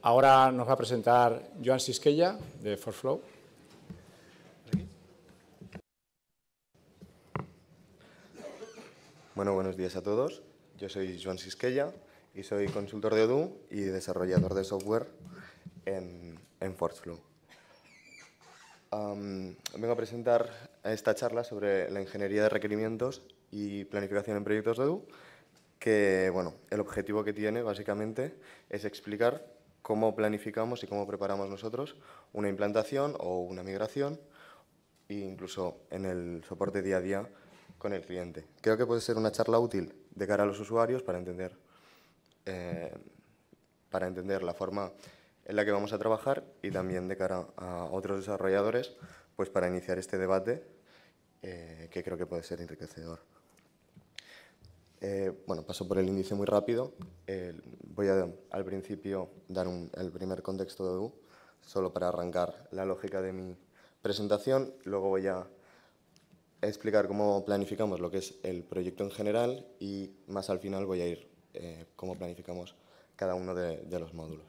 Ahora nos va a presentar Joan Sisqueya, de Forflow. Bueno, buenos días a todos. Yo soy Joan Sisqueya y soy consultor de Odoo y desarrollador de software en, en Forceflow. vengo a presentar esta charla sobre la ingeniería de requerimientos y planificación en proyectos de Odoo, que bueno, el objetivo que tiene básicamente es explicar cómo planificamos y cómo preparamos nosotros una implantación o una migración, e incluso en el soporte día a día con el cliente. Creo que puede ser una charla útil de cara a los usuarios para entender, eh, para entender la forma en la que vamos a trabajar y también de cara a otros desarrolladores pues para iniciar este debate eh, que creo que puede ser enriquecedor. Eh, bueno, paso por el índice muy rápido voy a al principio dar el primer contexto de U, solo para arrancar la lógica de mi presentación. Luego voy a explicar cómo planificamos lo que es el proyecto en general y más al final voy a ir eh, cómo planificamos cada uno de, los módulos.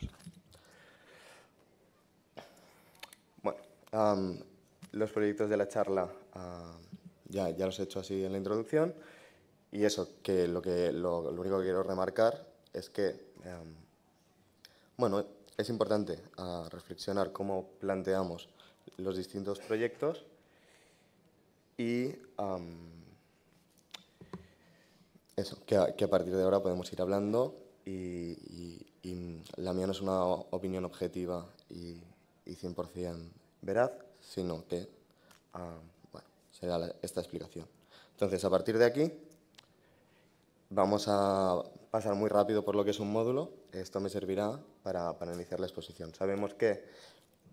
Bueno, los proyectos de la charla ya, ya, los he hecho así en la introducción y eso, que lo, que, lo único que quiero remarcar es que Em, bueno, es importante ah, reflexionar cómo planteamos los distintos proyectos y eso, que a, partir de ahora podemos ir hablando y, la mía no es una opinión objetiva y, 100% veraz, sino que ah, bueno, será esta explicación. Entonces, a partir de aquí, Vamos a pasar muy rápido por lo que es un módulo. Esto me servirá para, iniciar la exposición. Sabemos que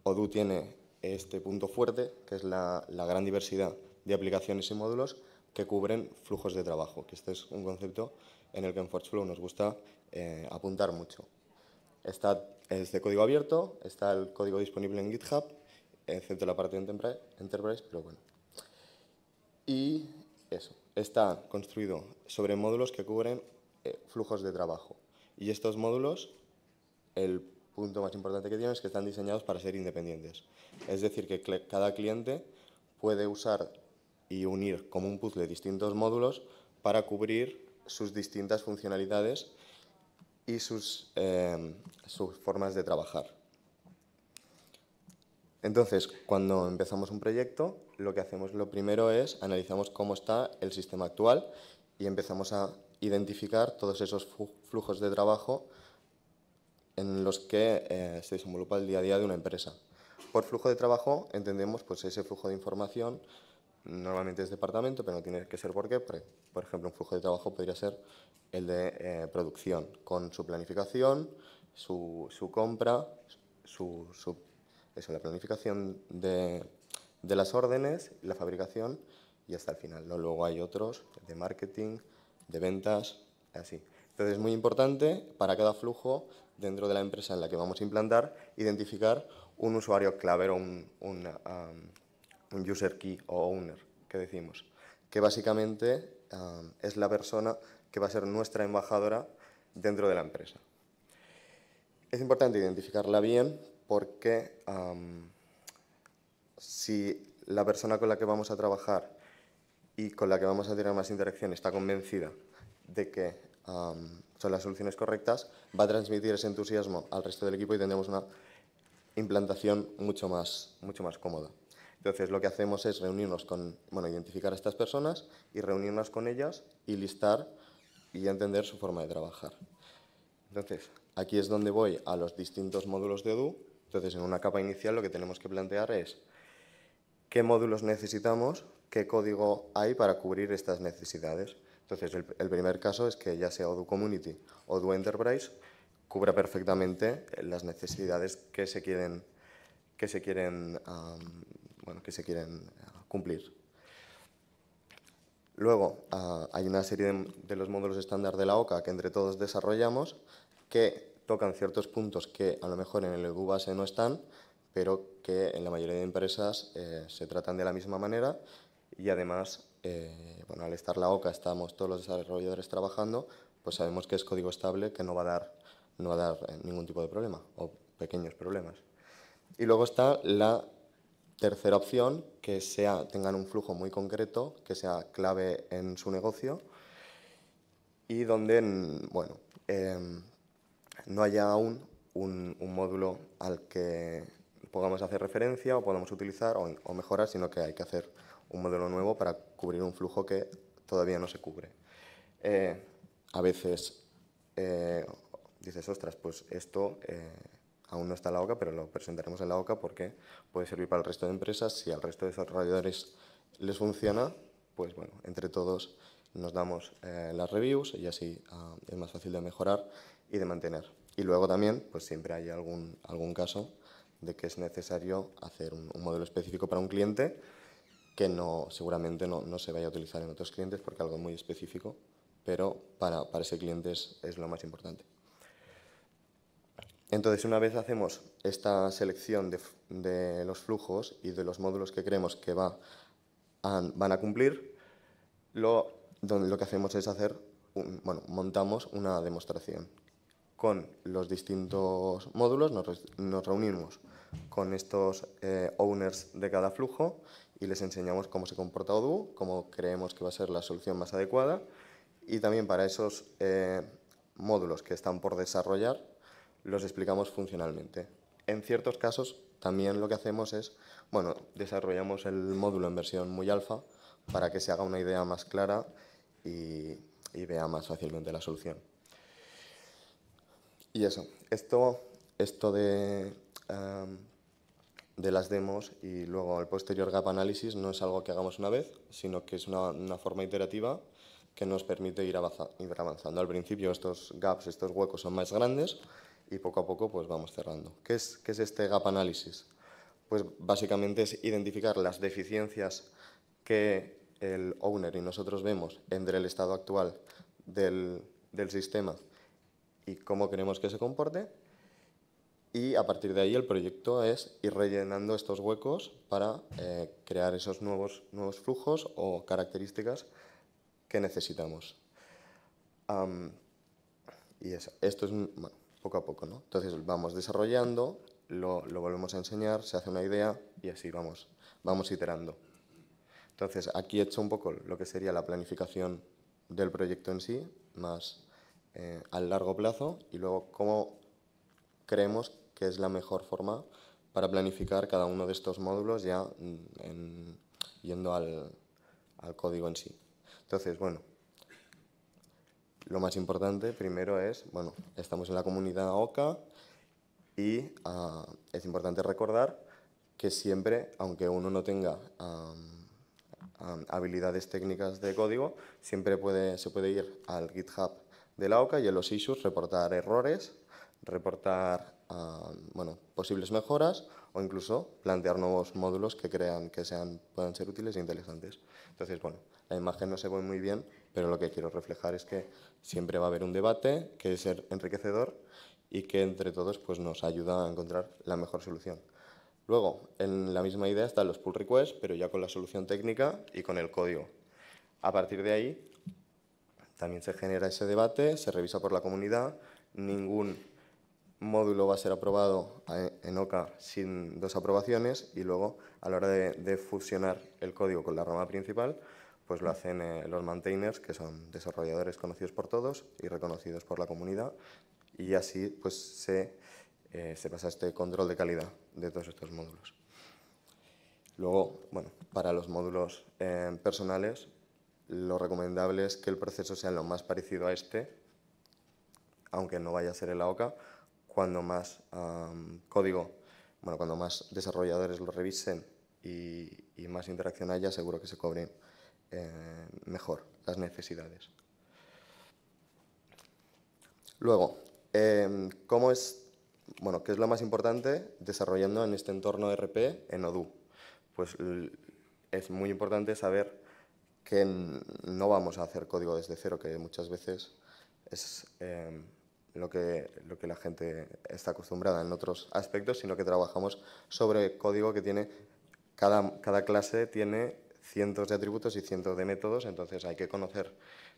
Odoo tiene este punto fuerte, que es la, gran diversidad de aplicaciones y módulos que cubren flujos de trabajo, que este es un concepto en el que en ForgeFlow nos gusta eh, apuntar mucho. Está este código abierto, está el código disponible en GitHub, excepto la parte de Enterprise, pero bueno. Y eso está construido sobre módulos que cubren eh, flujos de trabajo. Y estos módulos, el punto más importante que tienen es que están diseñados para ser independientes. Es decir, que cada cliente puede usar y unir como un puzzle distintos módulos para cubrir sus distintas funcionalidades y sus eh, formas de trabajar. Entonces, cuando empezamos un proyecto, lo que hacemos lo primero es analizamos cómo está el sistema actual y empezamos a identificar todos esos flujos de trabajo en los que eh, se desenvolupa el día a día de una empresa. Por flujo de trabajo entendemos pues, ese flujo de información, normalmente es departamento, pero no tiene que ser porque, qué. Por ejemplo, un flujo de trabajo podría ser el de eh, producción, con su planificación, su, compra, su, su eso, la planificación de, las órdenes, la fabricación y hasta el final. Luego hay otros de marketing, de ventas, así. Entonces es muy importante para cada flujo dentro de la empresa en la que vamos a implantar identificar un usuario clave o un, um, user key o owner, que decimos, que básicamente um, es la persona que va a ser nuestra embajadora dentro de la empresa. Es importante identificarla bien porque si la persona con la que vamos a trabajar y con la que vamos a tener más interacción está convencida de que son las soluciones correctas, va a transmitir ese entusiasmo al resto del equipo y tendremos una implantación mucho más, mucho más cómoda. Entonces, lo que hacemos es reunirnos con, bueno, identificar a estas personas y reunirnos con ellas y listar y entender su forma de trabajar. Entonces, aquí es donde voy a los distintos módulos de du entonces, en una capa inicial lo que tenemos que plantear es qué módulos necesitamos, qué código hay para cubrir estas necesidades. Entonces, el, primer caso es que ya sea Odoo Community o Odoo Enterprise cubra perfectamente las necesidades que se quieren, que se quieren, bueno, que se quieren ah, cumplir. Luego, ah, hay una serie de los módulos estándar de la OCA que entre todos desarrollamos que tocan ciertos puntos que a lo mejor en el EDU base no están, pero que en la mayoría de empresas eh, se tratan de la misma manera y además, eh, bueno, al estar la OCA, estamos todos los desarrolladores trabajando, pues sabemos que es código estable que no va a dar, no va a dar eh, ningún tipo de problema o pequeños problemas. Y luego está la tercera opción, que sea, tengan un flujo muy concreto, que sea clave en su negocio y donde, mm, bueno, em, no haya aún un, módulo al que podamos hacer referencia o podamos utilizar o, mejorar, sino que hay que hacer un módulo nuevo para cubrir un flujo que todavía no se cubre. Eh, a veces eh, dices, ostras, pues esto eh, aún no está en la OCA, pero lo presentaremos en la OCA porque puede servir para el resto de empresas. Si al resto de desarrolladores les funciona, pues bueno, entre todos nos damos eh, las reviews y así ah, es más fácil de mejorar y de mantener. Y luego también, pues siempre hay algún, algún caso de que es necesario hacer un, modelo específico para un cliente que no, seguramente no, se vaya a utilizar en otros clientes porque algo muy específico, pero para, para ese cliente es, lo más importante. Entonces, una vez hacemos esta selección de, los flujos y de los módulos que creemos que va van a cumplir, lo donde lo que hacemos es hacer, bueno, montamos una demostración. Con los distintos módulos nos, reunimos con estos eh, owners de cada flujo y les enseñamos cómo se comporta Odoo, cómo creemos que va a ser la solución más adecuada y también para esos eh, módulos que están por desarrollar los explicamos funcionalmente. En ciertos casos también lo que hacemos es, bueno, desarrollamos el módulo en versión muy alfa para que se haga una idea más clara y, vea más fácilmente la solución. Y eso, esto, esto de, de las demos y luego el posterior gap análisis no es algo que hagamos una vez, sino que es una, forma iterativa que nos permite ir, ir avanzando. Al principio estos gaps, estos huecos son más grandes y poco a poco pues vamos cerrando. ¿Qué es, qué es este gap análisis? Pues básicamente es identificar las deficiencias que el owner y nosotros vemos entre el estado actual del, sistema y cómo queremos que se comporte, y a partir de ahí el proyecto es ir rellenando estos huecos para eh, crear esos nuevos, nuevos flujos o características que necesitamos. y esto es poco a poco, ¿no? Entonces vamos desarrollando, lo, lo, volvemos a enseñar, se hace una idea y así vamos, vamos iterando. Entonces, aquí he hecho un poco lo que sería la planificación del proyecto en sí, más eh, al largo plazo, y luego cómo creemos que es la mejor forma para planificar cada uno de estos módulos ya mm, yendo al, al código en sí. Entonces, bueno, lo más importante primero es, bueno, estamos en la comunidad OCA y ah, es importante recordar que siempre, aunque uno no tenga habilidades técnicas de código, siempre se puede ir al GitHub de la OCA y en los issues reportar errores, reportar posibles mejoras o incluso plantear nuevos módulos que crean que sean, puedan ser útiles e interesantes. Entonces, bueno, la imagen no se ve muy bien, pero lo que quiero reflejar es que siempre va a haber un debate que es enriquecedor y que entre todos pues, nos ayuda a encontrar la mejor solución. Luego, en la misma idea están los pull requests, pero ya con la solución técnica y con el código. A partir de ahí, también se genera ese debate, se revisa por la comunidad, ningún módulo va a ser aprobado eh, en OCA sin dos aprobaciones y luego, a la hora de, fusionar el código con la rama principal, pues lo hacen eh, los maintainers, que son desarrolladores conocidos por todos y reconocidos por la comunidad, y así pues se eh, se pasa este control de calidad de todos estos módulos. Luego, bueno, para los módulos eh, personales, lo recomendable es que el proceso sea lo más parecido a este, aunque no vaya a ser el oca. cuando más código, bueno, cuando más desarrolladores lo revisen y, más interacción haya, seguro que se cobren eh, mejor las necesidades. Luego, em, ¿cómo es bueno, ¿qué es lo más importante desarrollando en este entorno RP en Odoo? Pues es muy importante saber que no vamos a hacer código desde cero, que muchas veces es em, lo, que, lo que la gente está acostumbrada en otros aspectos, sino que trabajamos sobre código que tiene, cada, cada clase tiene cientos de atributos y cientos de métodos, entonces hay que conocer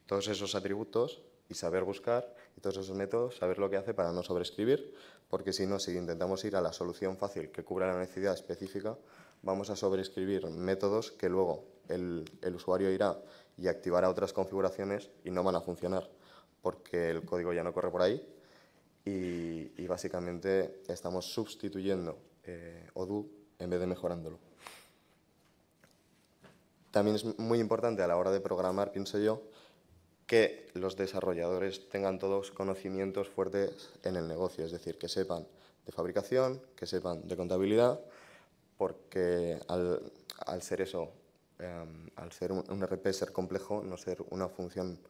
todos esos atributos y saber buscar y todos esos métodos, saber lo que hace para no sobreescribir, porque si no, si intentamos ir a la solución fácil que cubra la necesidad específica, vamos a sobreescribir métodos que luego el, usuario irá y activará otras configuraciones y no van a funcionar, porque el código ya no corre por ahí y, básicamente estamos sustituyendo eh, ODU en vez de mejorándolo. También es muy importante a la hora de programar, pienso yo, que los desarrolladores tengan todos conocimientos fuertes en el negocio, es decir, que sepan de fabricación, que sepan de contabilidad, porque al, ser eso, em, al ser un, RP, ser complejo, no ser una función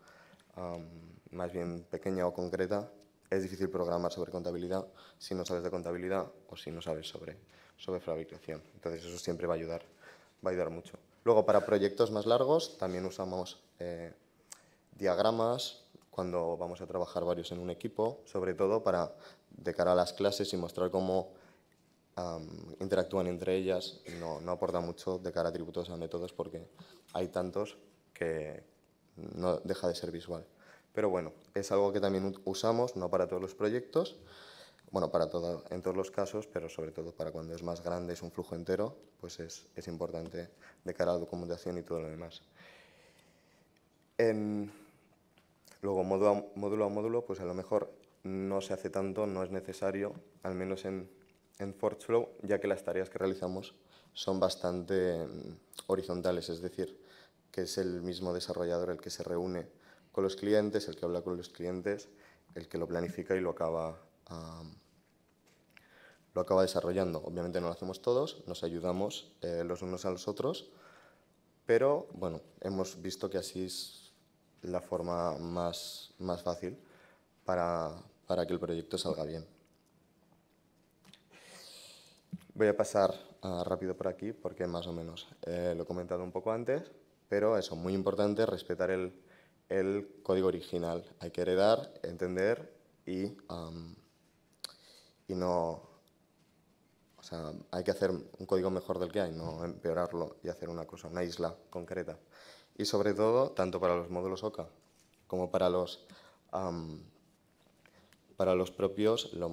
más bien pequeña o concreta, es difícil programar sobre contabilidad si no sabes de contabilidad o si no sabes sobre, sobre fabricación. Entonces eso siempre va a ayudar, va a ayudar mucho. Luego, para proyectos más largos, también usamos... Eh, diagramas cuando vamos a trabajar varios en un equipo, sobre todo para de cara a las clases y mostrar cómo interactúan entre ellas. No, no, aporta mucho de cara a tributos a métodos porque hay tantos que no deja de ser visual. Pero bueno, es algo que también usamos, no para todos los proyectos, bueno, para todo, en todos los casos, pero sobre todo para cuando es más grande, es un flujo entero, pues es, es importante de cara a la documentación y todo lo demás. Luego, módulo a, módulo pues a lo mejor no se hace tanto, no es necesario, al menos en, en Forgeflow, ya que las tareas que realizamos son bastante mm, horizontales, es decir, que es el mismo desarrollador el que se reúne con los clientes, el que habla con los clientes, el que lo planifica y lo acaba, lo acaba desarrollando. Obviamente no lo hacemos todos, nos ayudamos eh, los unos a los otros, pero bueno, hemos visto que así es la forma más, fácil para, que el proyecto salga bien. Voy a pasar ah, rápido por aquí porque más o menos eh, lo he comentado un poco antes, pero eso, muy importante, respetar el, código original. Hay que heredar, entender y, y no... O sea, hay que hacer un código mejor del que hay, no empeorarlo y hacer una cosa, una isla concreta y sobre todo tanto para los módulos OCA como para los, para los propios, lo,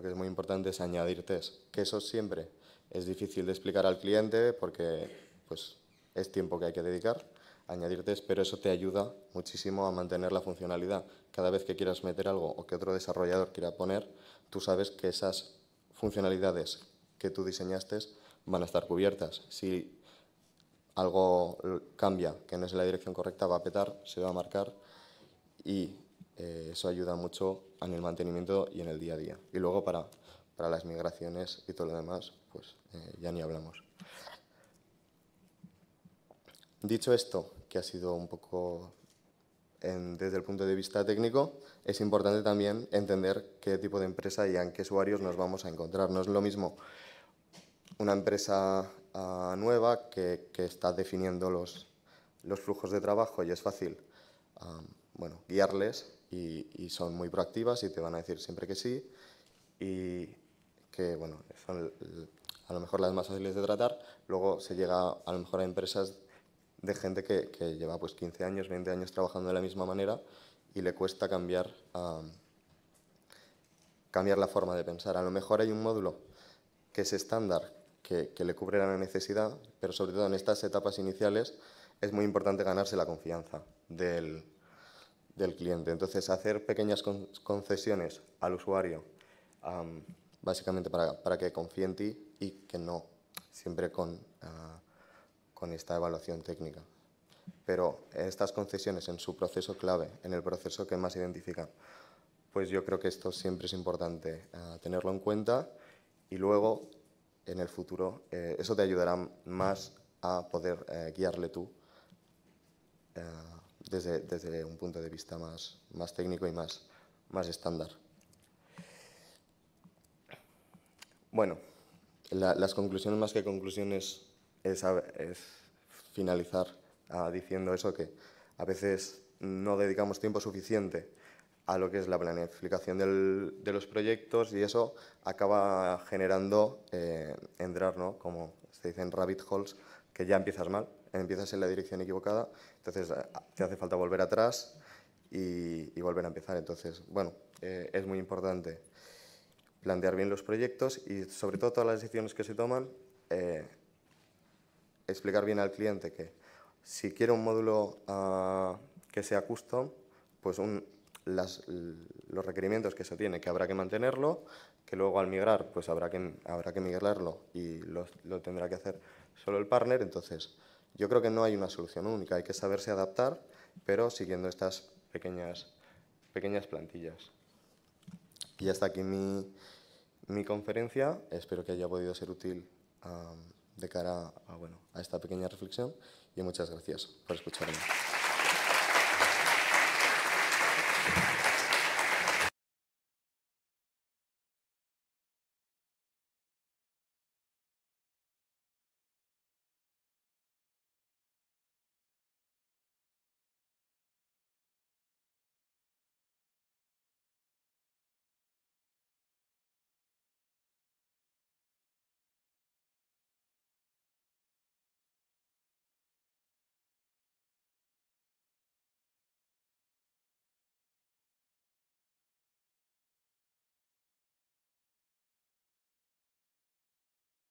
que es muy importante es añadir test, que eso siempre es difícil de explicar al cliente porque pues, es tiempo que hay que dedicar a añadir test, pero eso te ayuda muchísimo a mantener la funcionalidad. Cada vez que quieras meter algo o que otro desarrollador quiera poner, tú sabes que esas funcionalidades que tú diseñaste van a estar cubiertas. Si algo cambia, que no es la dirección correcta, va a petar, se va a marcar y eh, eso ayuda mucho en el mantenimiento y en el día a día. Y luego para, para las migraciones y todo lo demás, pues eh, ya ni hablamos. Dicho esto, que ha sido un poco desde el punto de vista técnico, es importante también entender qué tipo de empresa y en qué usuarios nos vamos a encontrar. No es lo mismo una empresa nueva que, está definiendo los, flujos de trabajo y es fácil bueno, guiarles y, son muy proactivas y te van a decir siempre que sí y que bueno, son a lo mejor las más fáciles de tratar. Luego se llega a lo mejor a empresas de gente que, lleva pues 15 años, 20 años trabajando de la misma manera y le cuesta cambiar, cambiar la forma de pensar. A lo mejor hay un módulo que es estándar, que, le cubre la necesidad, pero sobre todo en estas etapas iniciales es muy importante ganarse la confianza del, del cliente. Entonces, hacer pequeñas concesiones al usuario, básicamente para, para, que confíe en ti y que no, siempre con, ah, con esta evaluación técnica. Pero estas concesiones en su proceso clave, en el proceso que más identifica, pues yo creo que esto siempre es importante ah, tenerlo en cuenta y luego en el futuro, eh, eso te ayudará más a poder eh, guiarle tú eh, desde, un punto de vista más, más técnico y más, más estándar. Bueno, las conclusiones más que conclusiones es, es finalizar ah, diciendo eso que a veces no dedicamos tiempo suficiente a lo que es la planificación de los proyectos y eso acaba generando eh, entrar, ¿no? como se dice rabbit holes, que ya empiezas mal, empiezas en la dirección equivocada, entonces eh, te hace falta volver atrás y, volver a empezar. Entonces, bueno, eh, es muy importante plantear bien los proyectos y sobre todo todas las decisiones que se toman, explicar bien al cliente que si quiere un módulo ah, que sea custom, pues un, los requerimientos que se tiene, que habrá que mantenerlo, que luego al migrar, pues habrá que, habrá que migrarlo y lo, tendrá que hacer solo el partner. Entonces, yo creo que no hay una solución única, hay que saberse adaptar, pero siguiendo estas pequeñas, pequeñas plantillas. Y hasta aquí mi, mi conferencia. Espero que haya podido ser útil ah, de cara a, bueno, a esta pequeña reflexión y muchas gracias por escucharme.